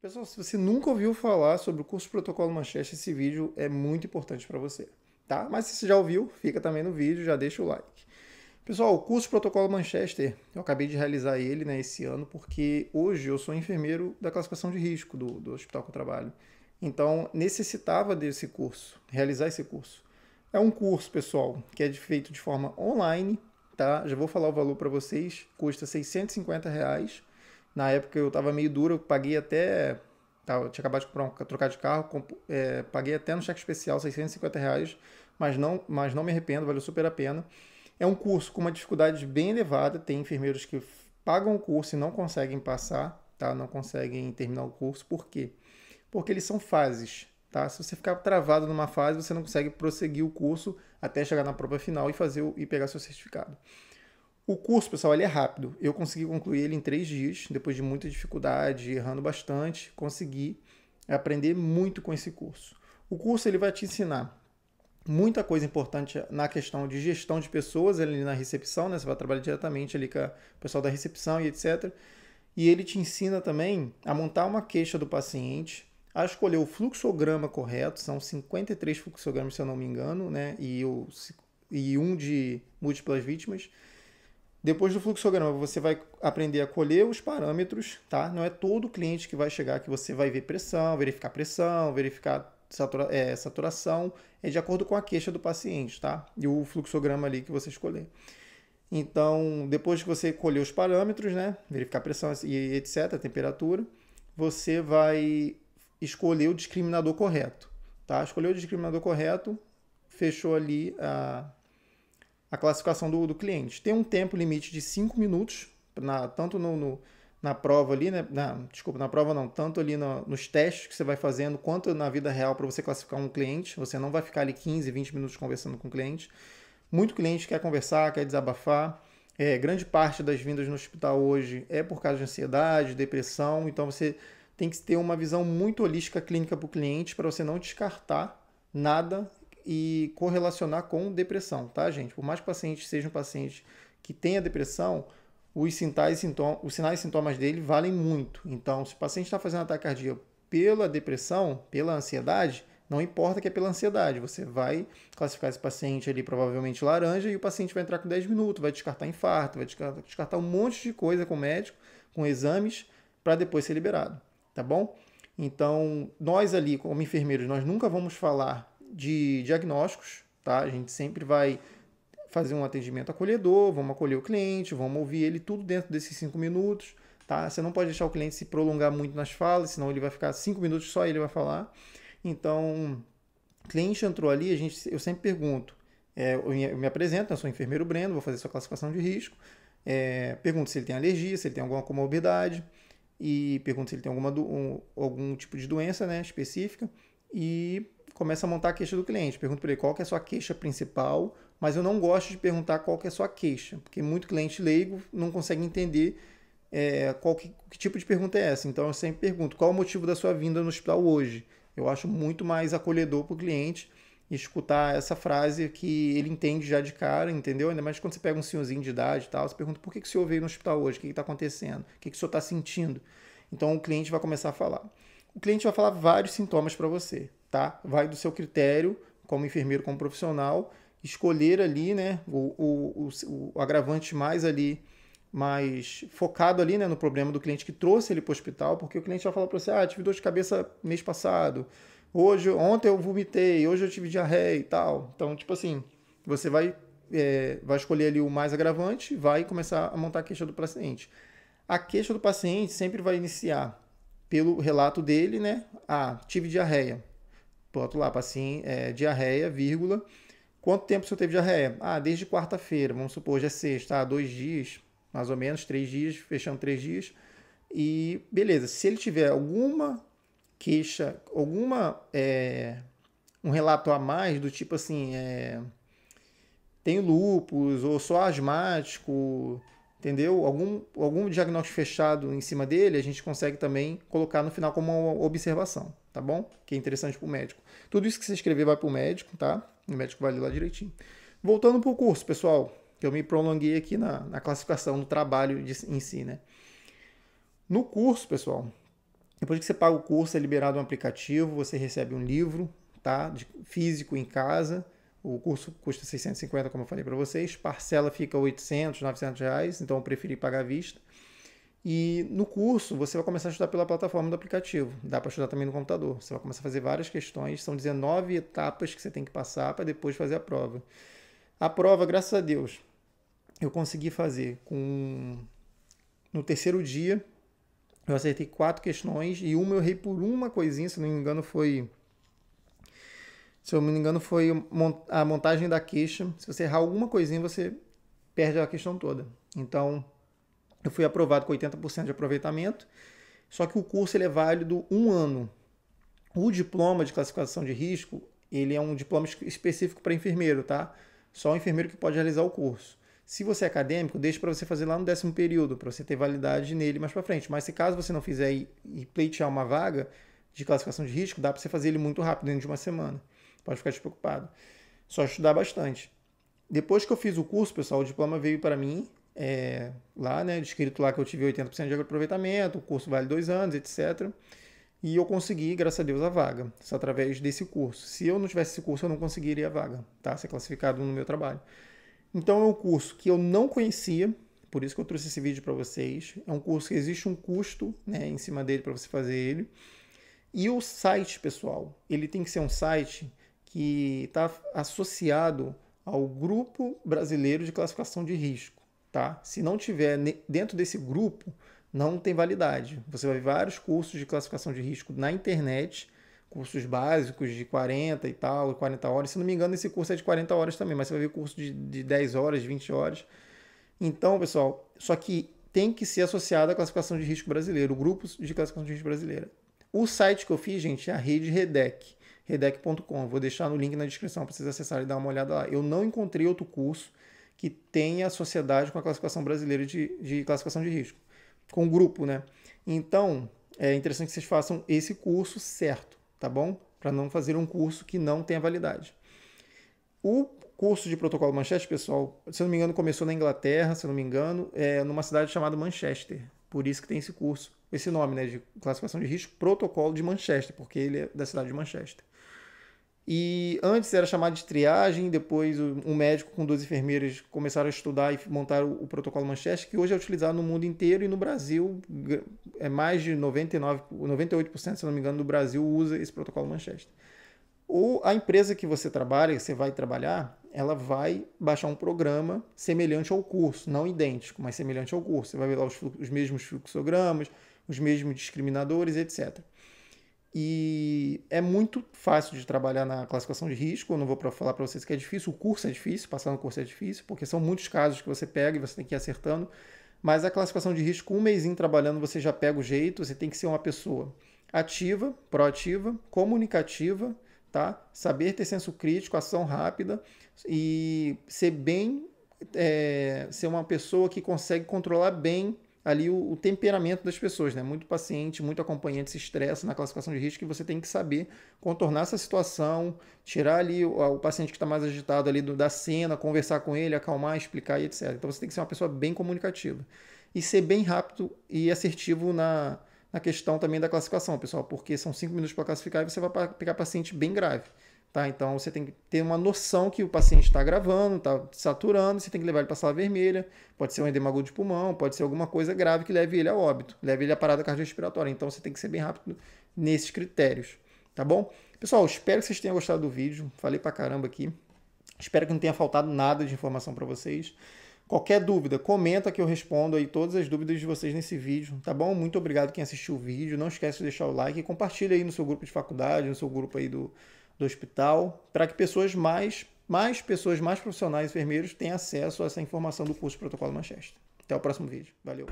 Pessoal, se você nunca ouviu falar sobre o curso Protocolo Manchester, esse vídeo é muito importante para você, tá? Mas se você já ouviu, fica também no vídeo, já deixa o like. Pessoal, o curso Protocolo Manchester, eu acabei de realizar ele né, esse ano, porque hoje eu sou enfermeiro da classificação de risco do, do hospital que eu trabalho. Então, necessitava desse curso, realizar esse curso. É um curso, pessoal, que é feito de forma online, tá? Já vou falar o valor para vocês, custa R$ 650. Reais, na época eu tava meio duro, eu paguei até. Eu tinha acabado de comprar um, trocar de carro, comp, é, paguei até no cheque especial 650 reais, mas não, mas não me arrependo, valeu super a pena. É um curso com uma dificuldade bem elevada, tem enfermeiros que pagam o curso e não conseguem passar, tá? Não conseguem terminar o curso, por quê? Porque eles são fases, tá? Se você ficar travado numa fase, você não consegue prosseguir o curso até chegar na prova final e fazer o, e pegar seu certificado. O curso, pessoal, ele é rápido. Eu consegui concluir ele em três dias, depois de muita dificuldade, errando bastante, consegui aprender muito com esse curso. O curso ele vai te ensinar muita coisa importante na questão de gestão de pessoas ali na recepção, né? Você vai trabalhar diretamente ali com o pessoal da recepção e etc. E ele te ensina também a montar uma queixa do paciente, a escolher o fluxograma correto, são 53 fluxogramas, se eu não me engano, né? E, e um de múltiplas vítimas. Depois do fluxograma, você vai aprender a colher os parâmetros, tá? Não é todo cliente que vai chegar que você vai ver pressão, verificar pressão, verificar satura, é, saturação, é de acordo com a queixa do paciente, tá? E o fluxograma ali que você escolher. Então, depois que você colher os parâmetros, né? Verificar pressão e etc, temperatura, você vai escolher o discriminador correto, tá? Escolheu o discriminador correto, fechou ali a a classificação do, do cliente. Tem um tempo limite de 5 minutos, na, tanto no, no, na prova ali, né? Na, desculpa, na prova não, tanto ali no, nos testes que você vai fazendo, quanto na vida real para você classificar um cliente. Você não vai ficar ali 15, 20 minutos conversando com o cliente. Muito cliente quer conversar, quer desabafar. É, grande parte das vindas no hospital hoje é por causa de ansiedade, depressão, então você tem que ter uma visão muito holística clínica para o cliente para você não descartar nada e correlacionar com depressão, tá, gente? Por mais que o paciente seja um paciente que tenha depressão, os sinais, os sinais e sintomas dele valem muito. Então, se o paciente está fazendo ataque cardíaco pela depressão, pela ansiedade, não importa que é pela ansiedade, você vai classificar esse paciente ali provavelmente laranja e o paciente vai entrar com 10 minutos, vai descartar infarto, vai descartar um monte de coisa com o médico, com exames, para depois ser liberado, tá bom? Então, nós ali, como enfermeiros, nós nunca vamos falar de diagnósticos, tá? A gente sempre vai fazer um atendimento acolhedor, vamos acolher o cliente, vamos ouvir ele tudo dentro desses cinco minutos, tá? Você não pode deixar o cliente se prolongar muito nas falas, senão ele vai ficar cinco minutos só ele vai falar. Então, cliente entrou ali, a gente, eu sempre pergunto, é, eu me apresento, eu sou enfermeiro Breno, vou fazer sua classificação de risco, é, pergunto se ele tem alergia, se ele tem alguma comorbidade e pergunto se ele tem alguma do, um, algum tipo de doença né, específica e Começa a montar a queixa do cliente. Pergunto para ele qual é a sua queixa principal, mas eu não gosto de perguntar qual é a sua queixa, porque muito cliente leigo não consegue entender é, qual que, que, tipo de pergunta é essa. Então eu sempre pergunto qual o motivo da sua vinda no hospital hoje. Eu acho muito mais acolhedor para o cliente escutar essa frase que ele entende já de cara, entendeu? Ainda mais quando você pega um senhorzinho de idade e tal, você pergunta por que, que o senhor veio no hospital hoje, o que está acontecendo, o que, que o senhor está sentindo. Então o cliente vai começar a falar. O cliente vai falar vários sintomas para você tá? Vai do seu critério, como enfermeiro, como profissional, escolher ali, né, o, o, o agravante mais ali, mais focado ali, né, no problema do cliente que trouxe ele para o hospital, porque o cliente vai falar para você, ah, tive dor de cabeça mês passado, hoje, ontem eu vomitei, hoje eu tive diarreia e tal. Então, tipo assim, você vai, é, vai escolher ali o mais agravante, vai começar a montar a queixa do paciente. A queixa do paciente sempre vai iniciar pelo relato dele, né? Ah, tive diarreia. Pronto lá, assim, é, diarreia, vírgula. Quanto tempo o senhor teve diarreia? Ah, desde quarta-feira, vamos supor, já é sexta, ah, dois dias, mais ou menos, três dias, fechando três dias. E beleza, se ele tiver alguma queixa, alguma. É, um relato a mais do tipo assim, é, tenho lúpus, ou sou asmático, entendeu? Algum, algum diagnóstico fechado em cima dele, a gente consegue também colocar no final como uma observação, tá bom? Que é interessante para o médico. Tudo isso que você escrever vai para o médico, tá? O médico vai ler lá direitinho. Voltando para o curso, pessoal, que eu me prolonguei aqui na, na classificação do trabalho de, em si, né? No curso, pessoal, depois que você paga o curso, é liberado um aplicativo, você recebe um livro, tá? De, físico em casa, o curso custa 650, como eu falei para vocês, parcela fica 800, 900 reais, então eu preferi pagar à vista. E no curso você vai começar a estudar pela plataforma do aplicativo, dá para estudar também no computador. Você vai começar a fazer várias questões, são 19 etapas que você tem que passar para depois fazer a prova. A prova, graças a Deus, eu consegui fazer com no terceiro dia eu acertei quatro questões e uma eu errei por uma coisinha, se não me engano foi se eu não me engano, foi a montagem da queixa. Se você errar alguma coisinha, você perde a questão toda. Então, eu fui aprovado com 80% de aproveitamento. Só que o curso ele é válido um ano. O diploma de classificação de risco, ele é um diploma específico para enfermeiro, tá? Só o enfermeiro que pode realizar o curso. Se você é acadêmico, deixa para você fazer lá no décimo período, para você ter validade nele mais para frente. Mas se caso você não fizer e pleitear uma vaga de classificação de risco, dá para você fazer ele muito rápido, dentro de uma semana. Pode ficar despreocupado. Só estudar bastante. Depois que eu fiz o curso, pessoal, o diploma veio para mim é, lá, né? Descrito lá que eu tive 80% de aproveitamento, o curso vale dois anos, etc. E eu consegui, graças a Deus, a vaga. só através desse curso. Se eu não tivesse esse curso, eu não conseguiria a vaga, tá? Ser classificado no meu trabalho. Então é um curso que eu não conhecia, por isso que eu trouxe esse vídeo para vocês. É um curso que existe um custo né, em cima dele para você fazer ele. E o site, pessoal, ele tem que ser um site que está associado ao grupo brasileiro de classificação de risco, tá? Se não tiver dentro desse grupo, não tem validade. Você vai ver vários cursos de classificação de risco na internet, cursos básicos de 40 e tal, 40 horas. Se não me engano, esse curso é de 40 horas também, mas você vai ver curso de, de 10 horas, 20 horas. Então, pessoal, só que tem que ser associado à classificação de risco brasileira, o grupo de classificação de risco brasileira. O site que eu fiz, gente, é a rede Redec redeck.com. Vou deixar no link na descrição para vocês acessarem e dar uma olhada lá. Eu não encontrei outro curso que tenha sociedade com a classificação brasileira de, de classificação de risco, com o grupo, né? Então, é interessante que vocês façam esse curso certo, tá bom? Para não fazer um curso que não tenha validade. O curso de protocolo Manchester, pessoal, se eu não me engano, começou na Inglaterra, se eu não me engano, é, numa cidade chamada Manchester. Por isso que tem esse curso, esse nome, né, de classificação de risco, protocolo de Manchester, porque ele é da cidade de Manchester. E antes era chamado de triagem, depois um médico com duas enfermeiras começaram a estudar e montar o, protocolo Manchester, que hoje é utilizado no mundo inteiro e no Brasil, é mais de 99, 98%, se não me engano, do Brasil usa esse protocolo Manchester. Ou a empresa que você trabalha, que você vai trabalhar, ela vai baixar um programa semelhante ao curso, não idêntico, mas semelhante ao curso. Você vai ver lá os, os mesmos fluxogramas, os mesmos discriminadores, etc. E é muito fácil de trabalhar na classificação de risco. Eu não vou falar para vocês que é difícil, o curso é difícil, passar no curso é difícil, porque são muitos casos que você pega e você tem que ir acertando. Mas a classificação de risco, um mês trabalhando, você já pega o jeito, você tem que ser uma pessoa ativa, proativa, comunicativa, tá? Saber ter senso crítico, ação rápida e ser bem, é, ser uma pessoa que consegue controlar bem ali o, o, temperamento das pessoas, né? Muito paciente, muito acompanhante se estressa na classificação de risco e você tem que saber contornar essa situação, tirar ali o, o paciente que está mais agitado ali do, da cena, conversar com ele, acalmar, explicar e etc. Então você tem que ser uma pessoa bem comunicativa e ser bem rápido e assertivo na, na questão também da classificação, pessoal, porque são cinco minutos para classificar e você vai pegar paciente bem grave. Tá? Então você tem que ter uma noção que o paciente está gravando, está saturando, você tem que levar ele para a sala vermelha, pode ser um edema agudo de pulmão, pode ser alguma coisa grave que leve ele a óbito, leve ele à parada cardiorrespiratória. Então você tem que ser bem rápido nesses critérios, tá bom? Pessoal, espero que vocês tenham gostado do vídeo, falei pra caramba aqui. Espero que não tenha faltado nada de informação para vocês. Qualquer dúvida, comenta que eu respondo aí todas as dúvidas de vocês nesse vídeo, tá bom? Muito obrigado quem assistiu o vídeo. Não esquece de deixar o like e compartilha aí no seu grupo de faculdade, no seu grupo aí do do hospital, para que pessoas mais, mais pessoas, mais profissionais, enfermeiros, tenham acesso a essa informação do curso Protocolo Manchester. Até o próximo vídeo. Valeu!